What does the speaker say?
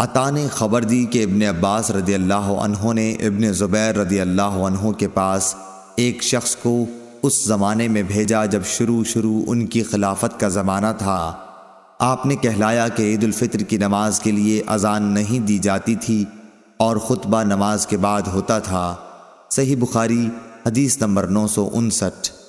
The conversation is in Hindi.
अता ने खबर दी कि इबन अब्बास रदी अल्लाह अनहों ने इब्ने ज़ुबैर रदी अल्लाह अनहों के पास एक शख्स को उस ज़माने में भेजा जब शुरू शुरू उनकी खिलाफत का ज़माना था आपने कहलाया कि फितर की नमाज के लिए अजान नहीं दी जाती थी और ख़ुतबा नमाज के बाद होता था सही बुखारी हदीस नंबर नौ सौ उनसठ